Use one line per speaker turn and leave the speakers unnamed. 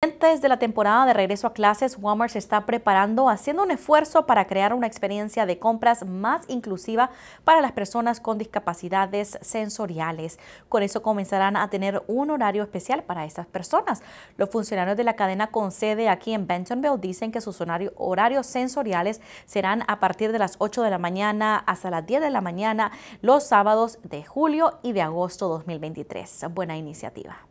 Antes de la temporada de regreso a clases, Walmart se está preparando, haciendo un esfuerzo para crear una experiencia de compras más inclusiva para las personas con discapacidades sensoriales. Con eso comenzarán a tener un horario especial para estas personas. Los funcionarios de la cadena con sede aquí en Bentonville dicen que sus horarios sensoriales serán a partir de las 8 de la mañana hasta las 10 de la mañana los sábados de julio y de agosto 2023. Buena iniciativa.